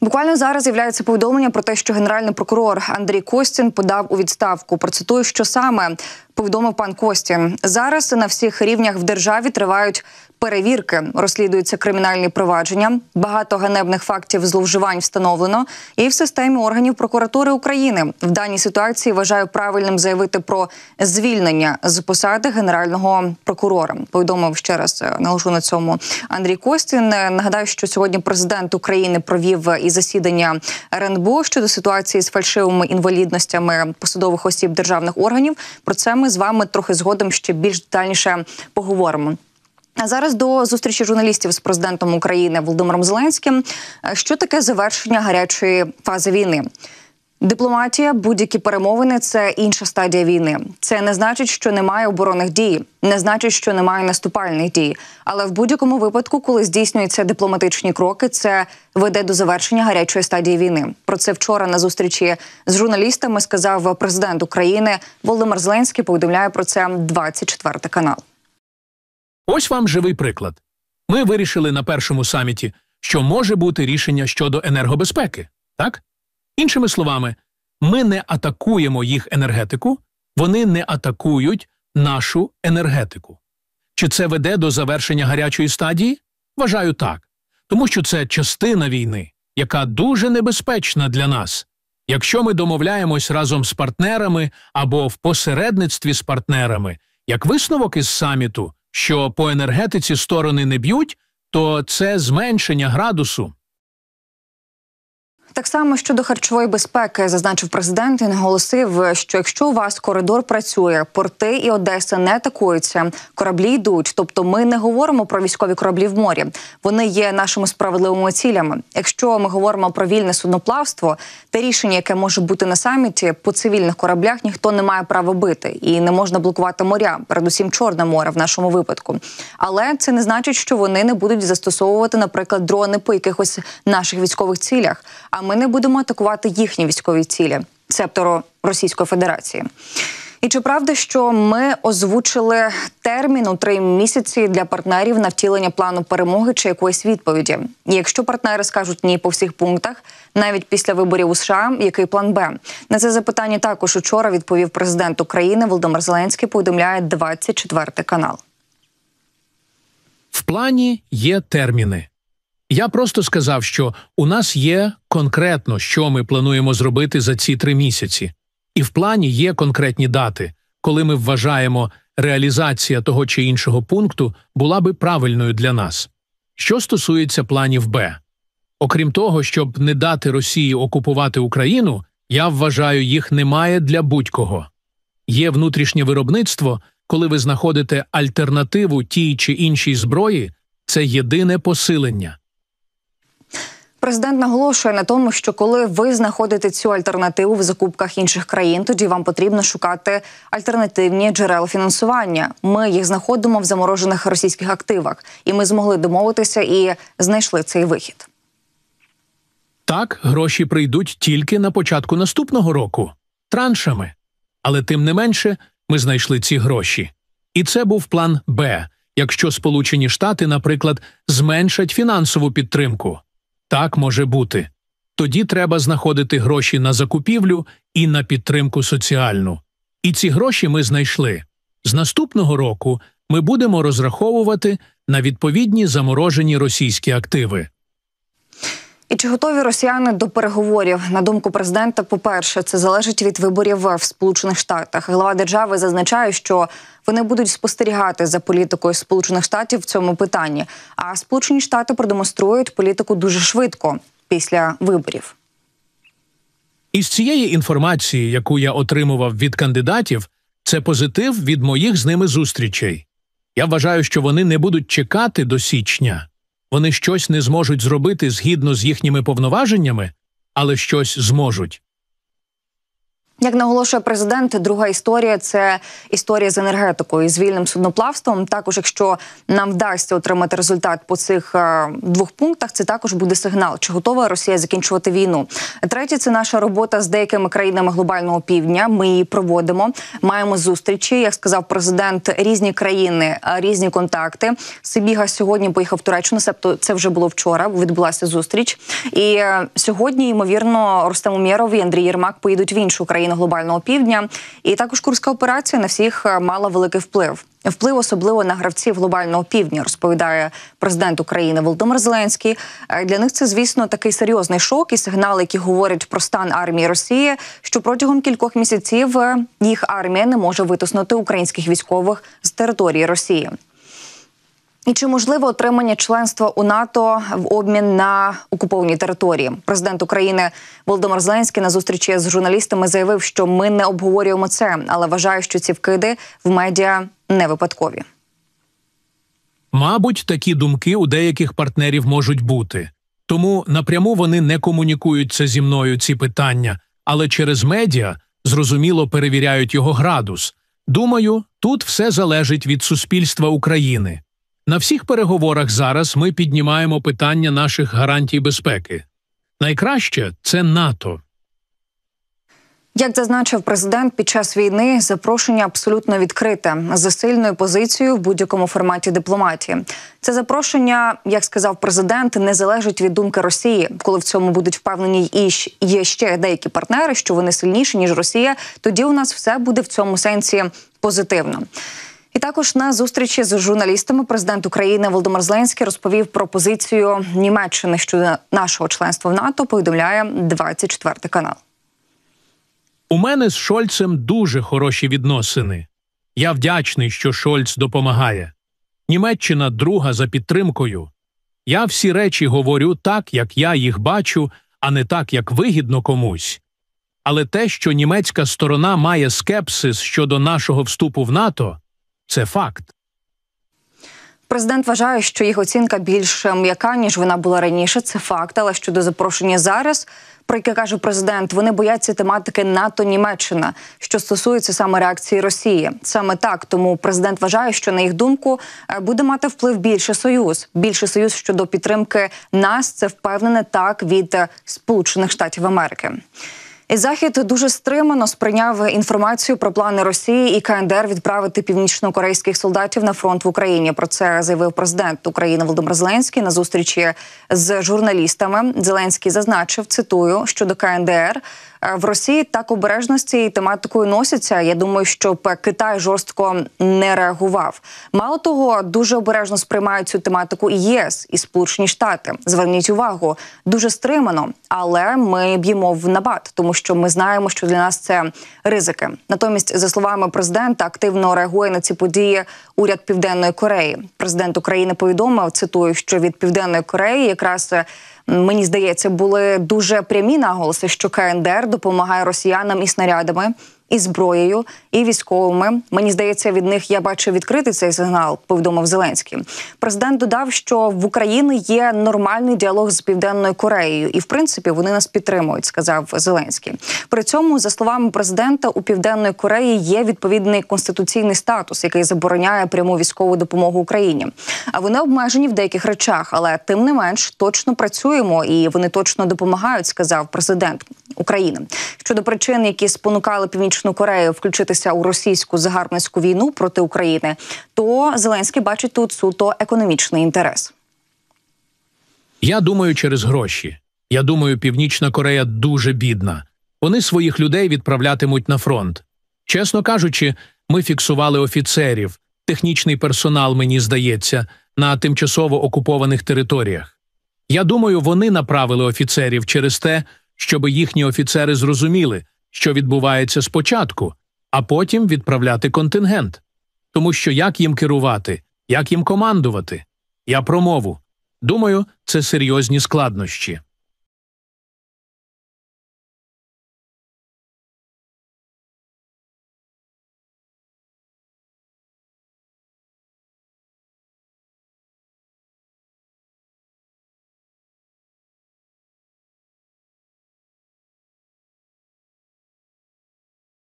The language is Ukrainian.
Буквально зараз з'являється повідомлення про те, що генеральний прокурор Андрій Костін подав у відставку. Процитую, що саме повідомив пан Кості. Зараз на всіх рівнях в державі тривають перевірки, розслідуються кримінальні провадження. Багато ганебних фактів зловживань встановлено. І в системі органів прокуратури України в даній ситуації вважаю правильним заявити про звільнення з посади генерального прокурора. Повідомив ще раз е, наложу на цьому Андрій Костін. Нагадаю, що сьогодні президент України провів е, і засідання РНБО щодо ситуації з фальшивими інвалідностями посадових осіб державних органів. Про це ми з вами трохи згодом ще більш детальніше поговоримо. А зараз до зустрічі журналістів з президентом України Володимиром Зеленським. Е, що таке завершення гарячої фази війни? Дипломатія, будь-які перемовини це інша стадія війни. Це не значить, що немає оборонних дій, не значить, що немає наступальних дій. Але в будь-якому випадку, коли здійснюються дипломатичні кроки, це веде до завершення гарячої стадії війни. Про це вчора на зустрічі з журналістами сказав президент України Володимир Зеленський. Повідомляє про це 24 канал. Ось вам живий приклад. Ми вирішили на першому саміті, що може бути рішення щодо енергобезпеки, так. Іншими словами, ми не атакуємо їх енергетику, вони не атакують нашу енергетику. Чи це веде до завершення гарячої стадії? Вважаю так, тому що це частина війни, яка дуже небезпечна для нас. Якщо ми домовляємось разом з партнерами або в посередництві з партнерами, як висновок із саміту, що по енергетиці сторони не б'ють, то це зменшення градусу. Так само щодо харчової безпеки, зазначив президент і наголосив, що якщо у вас коридор працює, порти і Одеса не атакуються, кораблі йдуть. Тобто, ми не говоримо про військові кораблі в морі. Вони є нашими справедливими цілями. Якщо ми говоримо про вільне судноплавство, те рішення, яке може бути на саміті по цивільних кораблях, ніхто не має права бити і не можна блокувати моря, передусім Чорне море в нашому випадку. Але це не значить, що вони не будуть застосовувати, наприклад, дрони по якихось наших військових цілях а ми не будемо атакувати їхні військові цілі, цебто Російської Федерації. І чи правда, що ми озвучили термін у три місяці для партнерів на втілення плану перемоги чи якоїсь відповіді? І якщо партнери скажуть ні по всіх пунктах, навіть після виборів у США, який план Б на це запитання також учора відповів президент України Володимир Зеленський. Повідомляє 24 канал. В плані є терміни. Я просто сказав, що у нас є конкретно, що ми плануємо зробити за ці три місяці, і в плані є конкретні дати, коли ми вважаємо, реалізація того чи іншого пункту була би правильною для нас. Що стосується планів Б, окрім того, щоб не дати Росії окупувати Україну, я вважаю, їх немає для будь-кого. Є внутрішнє виробництво, коли ви знаходите альтернативу тій чи іншій зброї, це єдине посилення. Президент наголошує на тому, що коли ви знаходите цю альтернативу в закупках інших країн, тоді вам потрібно шукати альтернативні джерела фінансування. Ми їх знаходимо в заморожених російських активах, і ми змогли домовитися і знайшли цей вихід. Так гроші прийдуть тільки на початку наступного року траншами. Але тим не менше ми знайшли ці гроші. І це був план Б, якщо Сполучені Штати, наприклад, зменшать фінансову підтримку. Так може бути. Тоді треба знаходити гроші на закупівлю і на підтримку соціальну. І ці гроші ми знайшли. З наступного року ми будемо розраховувати на відповідні заморожені російські активи. І чи готові росіяни до переговорів на думку президента? По перше, це залежить від виборів в Сполучених Штатах. Глава держави зазначає, що вони будуть спостерігати за політикою Сполучених Штатів в цьому питанні. А Сполучені Штати продемонструють політику дуже швидко після виборів. Із цієї інформації, яку я отримував від кандидатів, це позитив від моїх з ними зустрічей. Я вважаю, що вони не будуть чекати до січня вони щось не зможуть зробити згідно з їхніми повноваженнями, але щось зможуть. Як наголошує президент, друга історія це історія з енергетикою з вільним судноплавством. Також, якщо нам вдасться отримати результат по цих е, двох пунктах, це також буде сигнал, чи готова Росія закінчувати війну. Третє це наша робота з деякими країнами глобального півдня. Ми її проводимо. Маємо зустрічі. Як сказав президент, різні країни, е, різні контакти. Сибіга сьогодні поїхав в Туреччину, себто це вже було вчора. Відбулася зустріч, і е, сьогодні ймовірно Рустам Умєров і Андрій Єрмак поїдуть в іншу країну країн глобального півдня. І також курська операція на всіх е, мала великий вплив. Вплив особливо на гравців глобального півдня, розповідає президент України Володимир Зеленський. Е, для них це, звісно, такий серйозний шок і сигнал, які говорять про стан армії Росії, що протягом кількох місяців е, їх армія не може витиснути українських військових з території Росії. І чи можливе отримання членства у НАТО в обмін на окуповані території? Президент України Володимир Зеленський на зустрічі з журналістами заявив, що ми не обговорюємо це, але вважаю, що ці вкиди в медіа не випадкові. Мабуть, такі думки у деяких партнерів можуть бути, тому напряму вони не комунікуються зі мною ці питання, але через медіа зрозуміло перевіряють його градус. Думаю, тут все залежить від суспільства України. На всіх переговорах зараз ми піднімаємо питання наших гарантій безпеки. Найкраще це НАТО. Як зазначив президент, під час війни запрошення абсолютно відкрите за сильною позицією в будь-якому форматі дипломатії. Це запрошення, як сказав президент, не залежить від думки Росії. Коли в цьому будуть впевнені і є ще деякі партнери, що вони сильніші ніж Росія. Тоді у нас все буде в цьому сенсі позитивно. І також на зустрічі з журналістами президент України Володимир Зеленський розповів про позицію Німеччини щодо нашого членства в НАТО. Повідомляє 24 канал. У мене з Шольцем дуже хороші відносини. Я вдячний, що Шольц допомагає. Німеччина друга за підтримкою. Я всі речі говорю так, як я їх бачу, а не так, як вигідно комусь. Але те, що німецька сторона має скепсис щодо нашого вступу в НАТО. Це факт. Президент вважає, що їх оцінка більш м'яка ніж вона була раніше. Це факт. Але щодо запрошення зараз, про яке каже президент, вони бояться тематики НАТО Німеччина, що стосується саме реакції Росії. Саме так тому президент вважає, що на їх думку е, буде мати вплив більше союз. Більше союз щодо підтримки нас. Це впевнене так від Сполучених Штатів Америки. Захід дуже стримано сприйняв інформацію про плани Росії і КНДР відправити північно солдатів на фронт в Україні. Про це заявив президент України Володимир Зеленський на зустрічі з журналістами. Зеленський зазначив, цитую щодо КНДР. Е, в Росії так обережно з цією тематикою носяться. Я думаю, щоб Китай жорстко не реагував. Мало того, дуже обережно сприймають цю тематику і ЄС і Сполучені Штати. Зверніть увагу, дуже стримано, але ми б'ємо в набат, тому що ми знаємо, що для нас це ризики. Натомість, за словами президента, активно реагує на ці події уряд Південної Кореї. Президент України повідомив, цитую, що від Південної Кореї якраз мені здається, були дуже прямі наголоси, що КНДР допомагає росіянам і снарядами і зброєю, і військовими. Мені здається, від них я бачу відкритий цей сигнал. Повідомив Зеленський. Президент додав, що в Україні є нормальний діалог з південною Кореєю, і в принципі вони нас підтримують, сказав Зеленський. При цьому, за словами президента, у південної Кореї є відповідний конституційний статус, який забороняє пряму військову допомогу Україні. А вони обмежені в деяких речах, але тим не менш точно працюємо і вони точно допомагають, сказав президент України щодо причин, які спонукали північ. Північну Корею включитися у російську загарбницьку війну проти України, то Зеленський бачить тут суто економічний інтерес. Я думаю, через гроші. Я думаю, Північна Корея дуже бідна. Вони своїх людей відправлятимуть на фронт. Чесно кажучи, ми фіксували офіцерів, технічний персонал, мені здається, на тимчасово окупованих територіях. Я думаю, вони направили офіцерів через те, щоб їхні офіцери зрозуміли, що відбувається спочатку, а потім відправляти контингент. Тому що як їм керувати, як їм командувати? Я промову. Думаю, це серйозні складнощі.